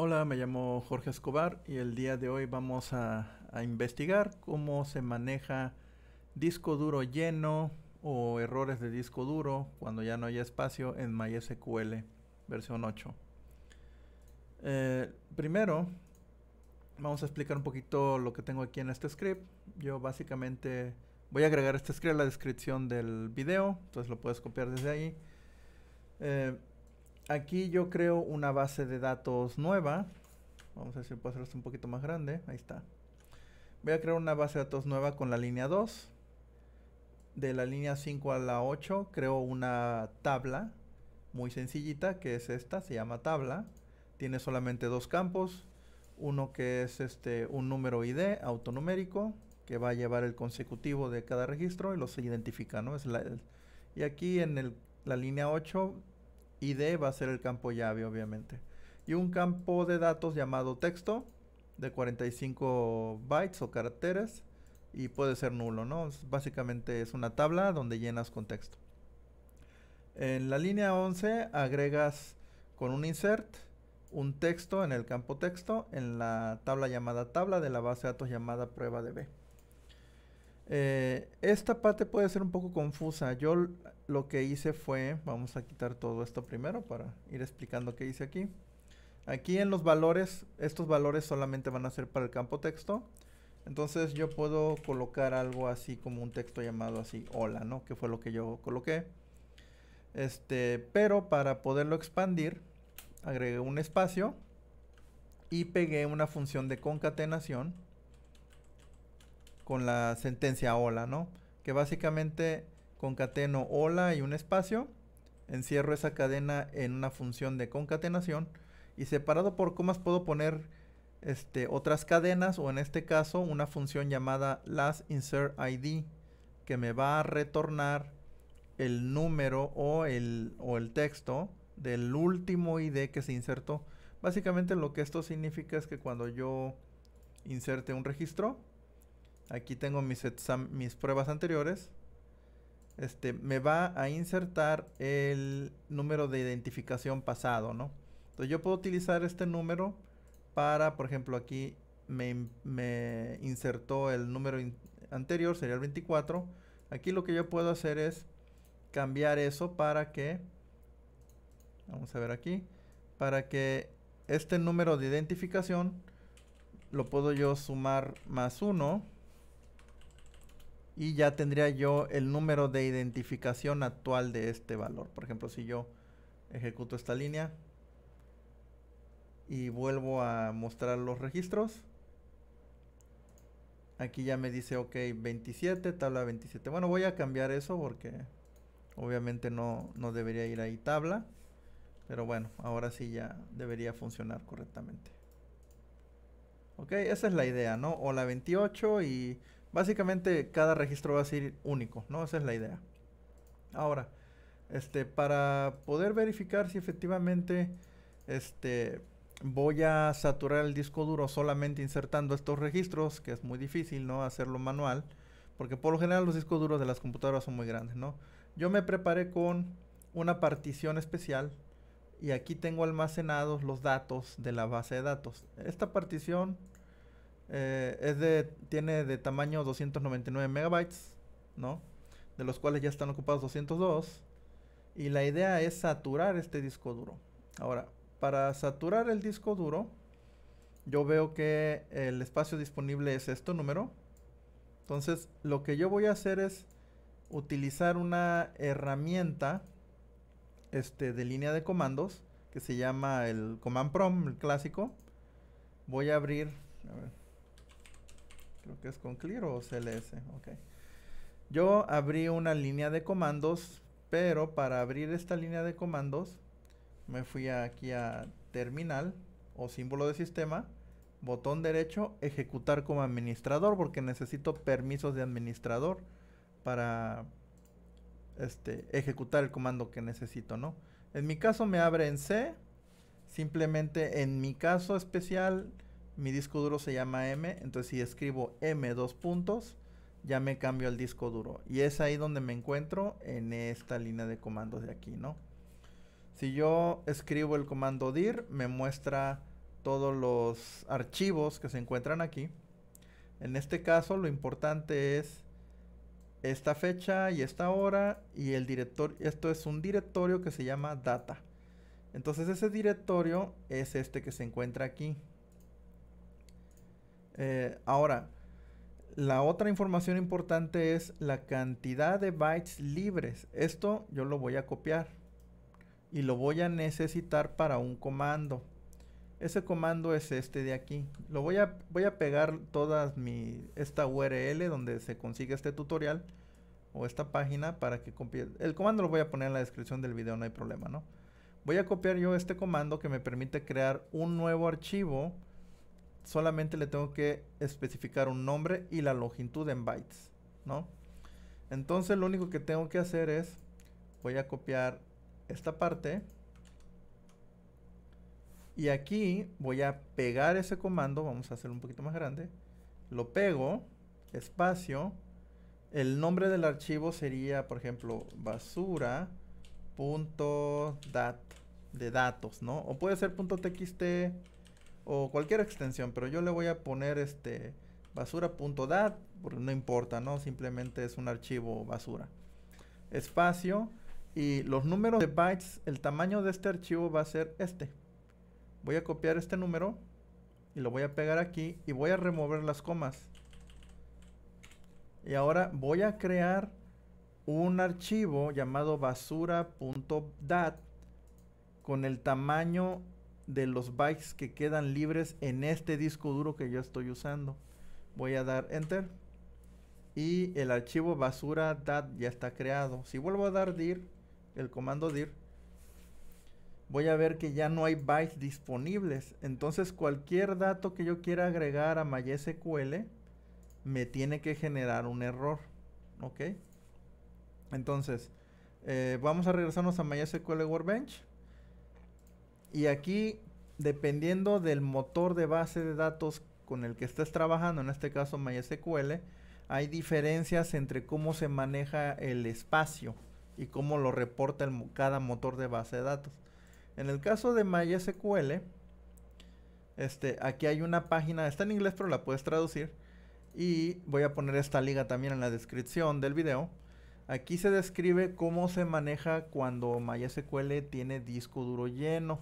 Hola, me llamo Jorge Escobar y el día de hoy vamos a, investigar cómo se maneja disco duro lleno o errores de disco duro cuando ya no hay espacio en MySQL versión 8. Eh, primero, vamos a explicar un poquito lo que tengo aquí en este script. Yo básicamente voy a agregar este script a la descripción del video, entonces lo puedes copiar desde ahí. Eh, aquí yo creo una base de datos nueva. Vamos a ver si puedo hacer un poquito más grande. Ahí está. Voy a crear una base de datos nueva con la línea 2. De la línea 5 a la 8 creo una tabla muy sencillita que es esta, se llama tabla. Tiene solamente dos campos. Uno que es este, un número ID autonumérico que va a llevar el consecutivo de cada registro y los identifica, ¿no? Es la, y aquí en la línea 8 id va a ser el campo llave, obviamente. Y un campo de datos llamado texto de 45 bytes o caracteres y puede ser nulo, ¿no? Básicamente es una tabla donde llenas con texto. En la línea 11 agregas con un insert un texto en el campo texto en la tabla llamada tabla de la base de datos llamada prueba de B. Eh, esta parte puede ser un poco confusa. Yo lo que hice fue, vamos a quitar todo esto primero para ir explicando qué hice aquí. Aquí en los valores, estos valores solamente van a ser para el campo texto. Entonces yo puedo colocar algo así como un texto llamado así, hola, ¿no? Que fue lo que yo coloqué. Este, pero para poderlo expandir, agregué un espacio y pegué una función de concatenación con la sentencia hola, ¿no? Que básicamente concateno hola y un espacio, encierro esa cadena en una función de concatenación y separado por comas puedo poner este, otras cadenas o en este caso una función llamada last insert id que me va a retornar el número o el, o el texto del último id que se insertó. Básicamente lo que esto significa es que cuando yo inserte un registro, Aquí tengo mis, pruebas anteriores. Este, me va a insertar el número de identificación pasado, ¿no? Entonces yo puedo utilizar este número para, por ejemplo, aquí me, me insertó el número anterior, sería el 24. Aquí lo que yo puedo hacer es cambiar eso para que, vamos a ver aquí, para que este número de identificación lo puedo yo sumar más 1 y ya tendría yo el número de identificación actual de este valor. Por ejemplo, si yo ejecuto esta línea y vuelvo a mostrar los registros, aquí ya me dice, ok, 27, tabla 27. Bueno, voy a cambiar eso porque obviamente no, no debería ir ahí tabla. Pero bueno, ahora sí ya debería funcionar correctamente. Ok, esa es la idea, ¿no? O la 28 y Básicamente cada registro va a ser único, ¿no? Esa es la idea. Ahora, este, para poder verificar si efectivamente este, voy a saturar el disco duro solamente insertando estos registros, que es muy difícil, ¿no? Hacerlo manual, porque por lo general los discos duros de las computadoras son muy grandes, ¿no? Yo me preparé con una partición especial y aquí tengo almacenados los datos de la base de datos. Esta partición eh, es de, tiene de tamaño 299 megabytes, ¿no? De los cuales ya están ocupados 202. Y la idea es saturar este disco duro. Ahora, para saturar el disco duro, yo veo que el espacio disponible es este número. Entonces, lo que yo voy a hacer es utilizar una herramienta este, de línea de comandos que se llama el Command Prom, el clásico. Voy a abrir. Creo que es con clear o CLS. Ok. Yo abrí una línea de comandos, pero para abrir esta línea de comandos me fui aquí a terminal o símbolo de sistema, botón derecho, ejecutar como administrador porque necesito permisos de administrador para este, ejecutar el comando que necesito, ¿no? En mi caso me abre en C, simplemente en mi caso especial mi disco duro se llama M, entonces si escribo M dos puntos, ya me cambio al disco duro. Y es ahí donde me encuentro en esta línea de comandos de aquí, ¿no? Si yo escribo el comando dir, me muestra todos los archivos que se encuentran aquí. En este caso lo importante es esta fecha y esta hora y el directorio. Esto es un directorio que se llama data. Entonces ese directorio es este que se encuentra aquí, eh, ahora, la otra información importante es la cantidad de bytes libres. Esto yo lo voy a copiar y lo voy a necesitar para un comando. Ese comando es este de aquí. Lo voy a, voy a pegar todas mi, esta URL donde se consigue este tutorial o esta página para que copie. El comando lo voy a poner en la descripción del video, no hay problema, ¿no? Voy a copiar yo este comando que me permite crear un nuevo archivo solamente le tengo que especificar un nombre y la longitud en bytes, ¿no? Entonces lo único que tengo que hacer es, voy a copiar esta parte y aquí voy a pegar ese comando, vamos a hacerlo un poquito más grande, lo pego, espacio, el nombre del archivo sería, por ejemplo, basura.dat de datos, ¿no? O puede ser .txt o cualquier extensión, pero yo le voy a poner este basura.dat, porque no importa, ¿no? Simplemente es un archivo basura. Espacio y los números de bytes, el tamaño de este archivo va a ser este. Voy a copiar este número y lo voy a pegar aquí y voy a remover las comas. Y ahora voy a crear un archivo llamado basura.dat con el tamaño de los bytes que quedan libres en este disco duro que yo estoy usando. Voy a dar enter y el archivo basura dat ya está creado. Si vuelvo a dar dir, el comando dir, voy a ver que ya no hay bytes disponibles. Entonces cualquier dato que yo quiera agregar a MySQL me tiene que generar un error. ¿Ok? Entonces, eh, vamos a regresarnos a MySQL Workbench. Y aquí, dependiendo del motor de base de datos con el que estés trabajando, en este caso MySQL, hay diferencias entre cómo se maneja el espacio y cómo lo reporta cada motor de base de datos. En el caso de MySQL, este, aquí hay una página, está en inglés pero la puedes traducir. Y voy a poner esta liga también en la descripción del video. Aquí se describe cómo se maneja cuando MySQL tiene disco duro lleno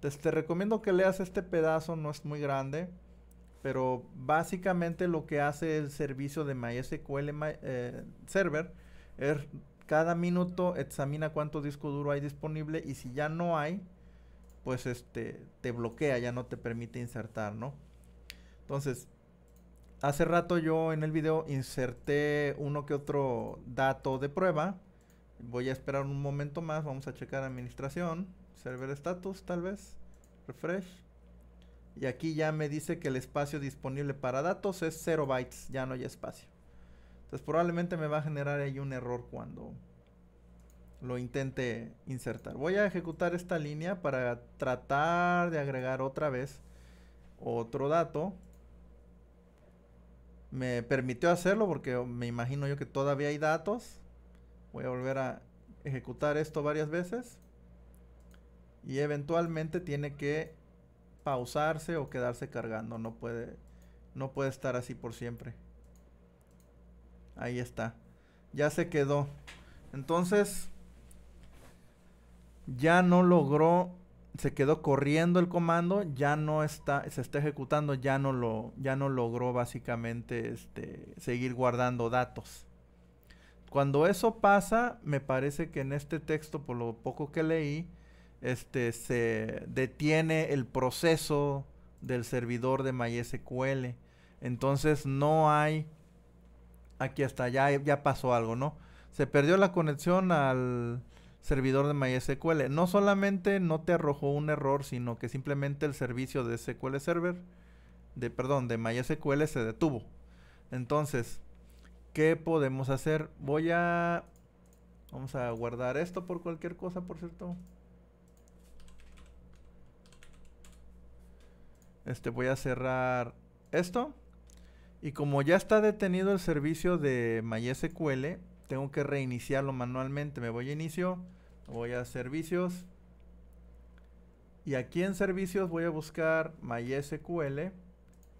te recomiendo que leas este pedazo, no es muy grande, pero básicamente lo que hace el servicio de MySQL eh, Server es cada minuto examina cuánto disco duro hay disponible y si ya no hay, pues este te bloquea, ya no te permite insertar, ¿no? Entonces, hace rato yo en el video inserté uno que otro dato de prueba. Voy a esperar un momento más, vamos a checar administración. Server status, tal vez. Refresh. Y aquí ya me dice que el espacio disponible para datos es 0 bytes. Ya no hay espacio. Entonces probablemente me va a generar ahí un error cuando lo intente insertar. Voy a ejecutar esta línea para tratar de agregar otra vez otro dato. Me permitió hacerlo porque me imagino yo que todavía hay datos. Voy a volver a ejecutar esto varias veces y eventualmente tiene que pausarse o quedarse cargando. No puede, no puede estar así por siempre. Ahí está. Ya se quedó. Entonces, ya no logró, se quedó corriendo el comando, ya no está, se está ejecutando, ya no lo, ya no logró básicamente este, seguir guardando datos. Cuando eso pasa, me parece que en este texto, por lo poco que leí, este, se detiene el proceso del servidor de MySQL. Entonces no hay, aquí hasta ya, ya pasó algo, ¿no? Se perdió la conexión al servidor de MySQL. No solamente no te arrojó un error, sino que simplemente el servicio de SQL Server, de, perdón, de MySQL se detuvo. Entonces, ¿qué podemos hacer? Voy a... Vamos a guardar esto por cualquier cosa, por cierto. Este, voy a cerrar esto. Y como ya está detenido el servicio de MySQL, tengo que reiniciarlo manualmente. Me voy a inicio, voy a servicios. Y aquí en servicios voy a buscar MySQL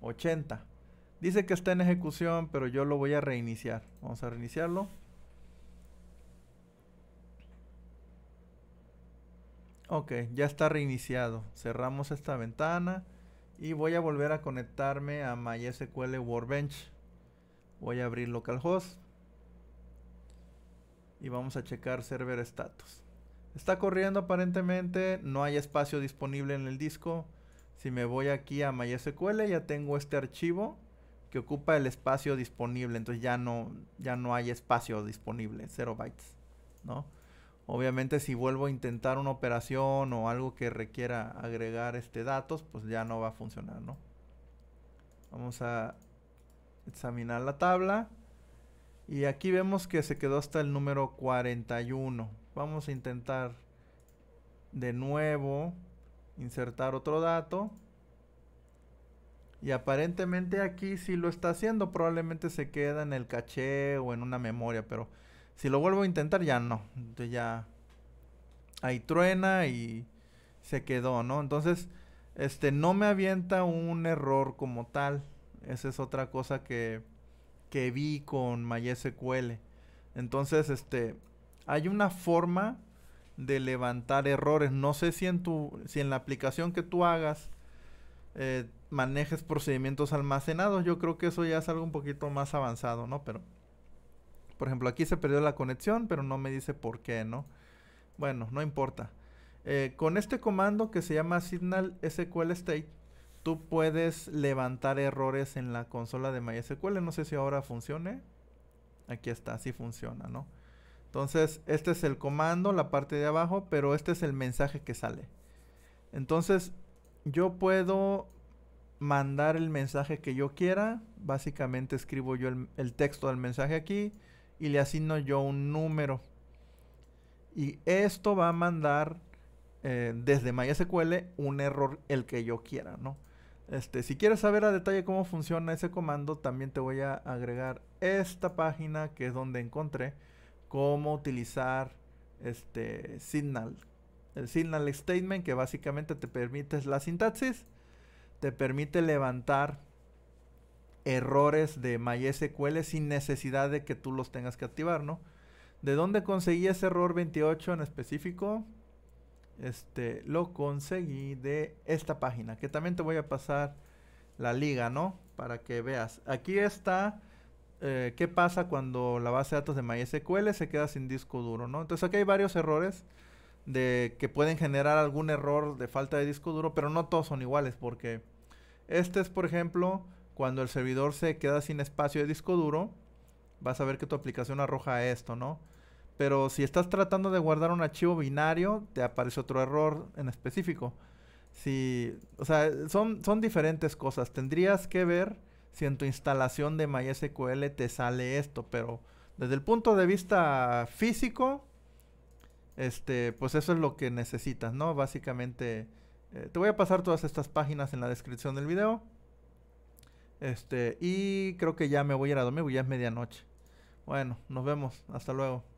80. Dice que está en ejecución, pero yo lo voy a reiniciar. Vamos a reiniciarlo. Ok, ya está reiniciado. Cerramos esta ventana. Y voy a volver a conectarme a MySQL Workbench. Voy a abrir localhost. Y vamos a checar server status. Está corriendo aparentemente, no hay espacio disponible en el disco. Si me voy aquí a MySQL ya tengo este archivo que ocupa el espacio disponible, entonces ya no, ya no hay espacio disponible, 0 bytes, ¿no? Obviamente si vuelvo a intentar una operación o algo que requiera agregar este datos, pues ya no va a funcionar, ¿no? Vamos a examinar la tabla. Y aquí vemos que se quedó hasta el número 41. Vamos a intentar de nuevo insertar otro dato. Y aparentemente aquí si lo está haciendo. Probablemente se queda en el caché o en una memoria, pero si lo vuelvo a intentar, ya no. Entonces ya ahí truena y se quedó, ¿no? Entonces, este, no me avienta un error como tal. Esa es otra cosa que, que vi con MySQL. Entonces, este, hay una forma de levantar errores. No sé si en tu, si en la aplicación que tú hagas eh, manejes procedimientos almacenados. Yo creo que eso ya es algo un poquito más avanzado, ¿no? Pero por ejemplo, aquí se perdió la conexión, pero no me dice por qué, ¿no? Bueno, no importa. Eh, con este comando que se llama Signal SQL State, tú puedes levantar errores en la consola de MySQL. No sé si ahora funcione. Aquí está, sí funciona, ¿no? Entonces, este es el comando, la parte de abajo, pero este es el mensaje que sale. Entonces, yo puedo mandar el mensaje que yo quiera. Básicamente escribo yo el texto del mensaje aquí y le asigno yo un número. Y esto va a mandar eh, desde MySQL un error, el que yo quiera, ¿no? Este, si quieres saber a detalle cómo funciona ese comando, también te voy a agregar esta página que es donde encontré cómo utilizar este Signal. El Signal Statement que básicamente te permite la sintaxis, te permite levantar errores de MySQL sin necesidad de que tú los tengas que activar, ¿no? ¿De dónde conseguí ese error 28 en específico? Este, lo conseguí de esta página, que también te voy a pasar la liga, ¿no? Para que veas. Aquí está eh, qué pasa cuando la base de datos de MySQL se queda sin disco duro, ¿no? Entonces aquí hay varios errores de que pueden generar algún error de falta de disco duro, pero no todos son iguales porque este es, por ejemplo, cuando el servidor se queda sin espacio de disco duro, vas a ver que tu aplicación arroja esto, ¿no? Pero si estás tratando de guardar un archivo binario, te aparece otro error en específico. Si, o sea, son, son diferentes cosas. Tendrías que ver si en tu instalación de MySQL te sale esto, pero desde el punto de vista físico, este, pues eso es lo que necesitas, ¿no? Básicamente, eh, te voy a pasar todas estas páginas en la descripción del video. Este, y creo que ya me voy a ir a dormir, ya es medianoche. Bueno, nos vemos. Hasta luego.